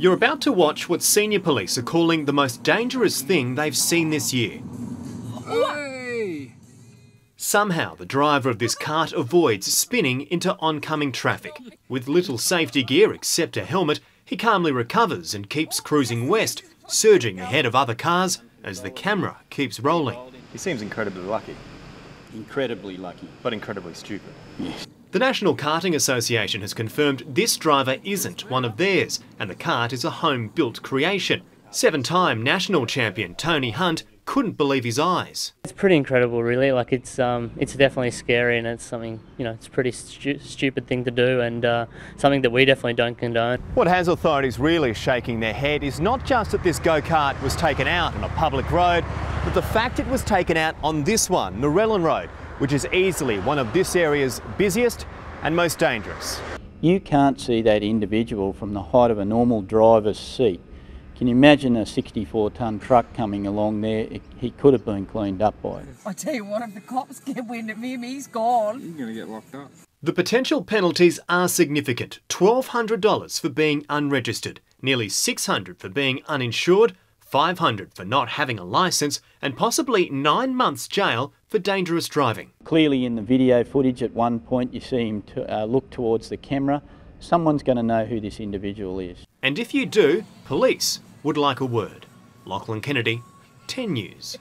You're about to watch what senior police are calling the most dangerous thing they've seen this year. Hey. Somehow, the driver of this cart avoids spinning into oncoming traffic. With little safety gear except a helmet, he calmly recovers and keeps cruising west, surging ahead of other cars as the camera keeps rolling. He seems incredibly lucky. Incredibly lucky. But incredibly stupid. Yes. The National Karting Association has confirmed this driver isn't one of theirs and the cart is a home-built creation. Seven-time national champion Tony Hunt couldn't believe his eyes. It's pretty incredible really, like it's um, it's definitely scary and it's something, you know, it's a pretty stu stupid thing to do and uh, something that we definitely don't condone. What has authorities really shaking their head is not just that this go-kart was taken out on a public road, but the fact it was taken out on this one, Norellan Road, which is easily one of this area's busiest and most dangerous. You can't see that individual from the height of a normal driver's seat. Can you imagine a 64 ton truck coming along there? It, he could have been cleaned up by it. I tell you what, if the cops get wind of him, he's gone. You're going to get locked up. The potential penalties are significant $1,200 for being unregistered, nearly $600 for being uninsured, 500 for not having a licence and possibly nine months jail for dangerous driving. Clearly in the video footage at one point you see him to, uh, look towards the camera. Someone's going to know who this individual is. And if you do, police would like a word. Lachlan Kennedy, 10 News.